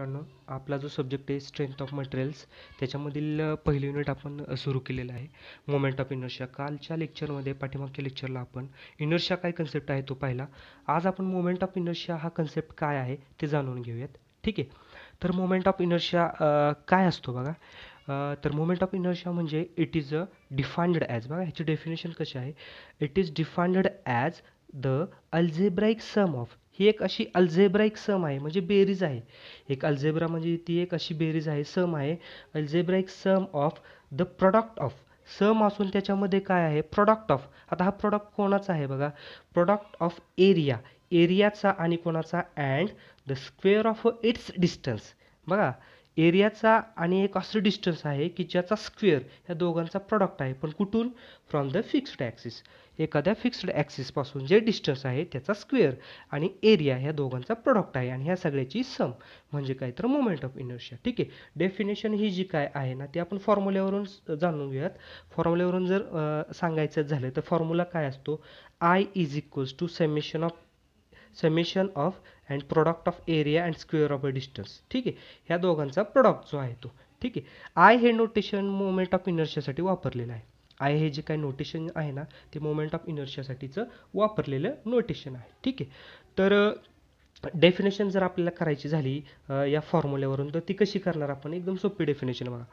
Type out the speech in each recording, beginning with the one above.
मित्रांनो आपला जो सब्जेक्ट आहे स्ट्रेंथ ऑफ मटेरियल्स त्याच्यामधील पहिलं युनिट आपण सुरू केलेलं आहे मोमेंट ऑफ इनर्शिया कालच्या लेक्चरमध्ये पाठीमागच्या लेक्चरला आपण इनर्शिया काय कन्सेप्ट आहे तो पाहिला आज आपण मोमेंट ऑफ इनर्शिया हा कन्सेप्ट काय आहे ते जाणून घेऊयात ठीक आहे तर मोमेंट ऑफ इनर्शिया काय असतो बघा तर मोमेंट ऑफ इनर्शिया म्हणजे it is a defined as बघा ह्याची डेफिनेशन कशी आहे it is defined as the algebraic sum of ही एक अशी अल्जेब्राईक सम आहे म्हणजे बेरीज आहे एक अल्जेब्रा म्हणजे ती एक अशी बेरीज आहे सम आहे algebraic sum of the product of sum असून त्याच्यामध्ये काय आहे प्रॉडक्ट ऑफ आता हा प्रॉडक्ट कोणाचा आहे बघा प्रॉडक्ट ऑफ एरिया एरियाचा आणि कोणाचा and the square of its distance बघा एरियाचा आणि एक असं डिस्टन्स आहे की ज्याचा स्क्वेअर ह्या दोघांचा प्रॉडक्ट आहे पण कुठून फ्रॉम द फिक्स्ड ॲक्सिस एखाद्या फिक्स्ड ॲक्सिसपासून जे डिस्टन्स आहे त्याचा स्क्वेअर आणि एरिया ह्या दोघांचा प्रॉडक्ट आहे आणि ह्या सगळ्याची सम म्हणजे काय तर मोमेंट ऑफ इनर्शिया ठीक आहे डेफिनेशन ही जी काय आहे ना ती आपण फॉर्म्युल्यावरून जाणून घेऊयात फॉर्म्युल्यावरून जर सांगायचं झालं तर फॉर्म्युला काय असतो I is equals to summation of summation of and product of area and square of a distance ठीक आहे ह्या दोघांचा प्रोडक्ट जो आहे तो ठीक आहे आय हे नोटेशन मोमेंट ऑफ इनर्शियासाठी वापरलेलं आहे आय हे जे काय नोटेशन आहे ना ते मोमेंट ऑफ इनर्शियासाठीचं वापरलेलं नोटेशन आहे ठीक आहे तर डेफिनेशन जर आपल्याला करायची झाली या फॉर्म्युल्यावरून तर ती कशी करणार आपण एकदम सोपी डेफिनेशन बघा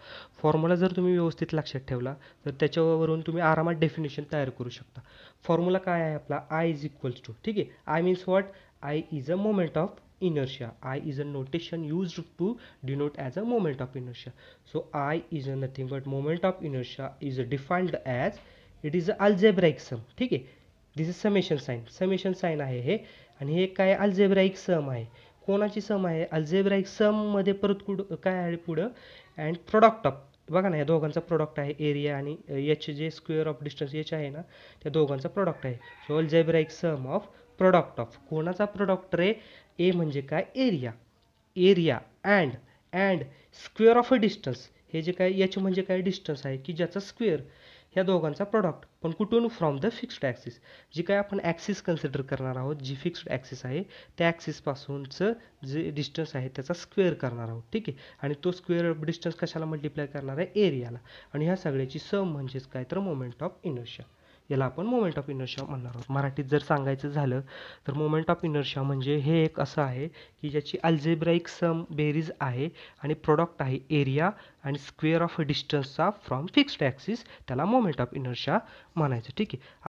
फॉर्म्युला जर तुम्ही व्यवस्थित लक्षात ठेवला तर त्याच्यावरून तुम्ही आरामात डेफिनेशन तयार करू शकता फॉर्म्युला काय आहे आपला आय इज इक्वल्स टू ठीक आहे I means what I is a moment of I is a notation use to denote as a moment of inertia so I is a nothing but moment of inertia is a as it is a algebraic sum ठीक आहे this is summation sign summation sign आहे हे आणि हे काय algebraic सम आहे कोणाची सम आहे अल्जेब्राईक सममध्ये परत कुठं काय आहे पुढं अँड प्रॉडक्ट ऑफ बघा ना या दोघांचा प्रॉडक्ट आहे एरिया आणि H J square of distance H आहे ना त्या दोघांचा प्रॉडक्ट आहे so algebraic sum of product of कोणाचा प्रॉडक्ट रे ए म्हणजे काय area area and and square of a distance हे जे काय एच म्हणजे काय डिस्टन्स आहे की ज्याचा स्क्वेअर या दोघांचा प्रॉडक्ट पण कुठून फ्रॉम द फिक्स्ड ॲक्सिस जी काय आपण ॲक्सिस कन्सिडर करणार आहोत जी फिक्स्ड ॲक्सिस आहे त्या ॲक्सिसपासूनचं जे डिस्टन्स आहे त्याचा स्क्वेअर करणार आहोत ठीक आहे आणि तो स्क्वेअर डिस्टन्स कशाला मल्टिप्लाय करणार आहे एरियाला आणि ह्या सगळ्याची सम म्हणजेच काय तर मोमेंट ऑफ इनर्शिया याला आपण मोमेंट ऑफ इनर्शिया म्हणणार आहोत मराठीत जर सांगायचं झालं तर मोमेंट ऑफ इनर्शिया म्हणजे हे एक असं आहे की ज्याची अल्जेब्राईक सम बेरीज आहे आणि प्रोडक्ट आहे एरिया आणि स्क्वेअर ऑफ डिस्टन्सचा फ्रॉम फिक्स्ड ॲक्सिस त्याला मोमेंट ऑफ इनर्शिया म्हणायचं ठीक आहे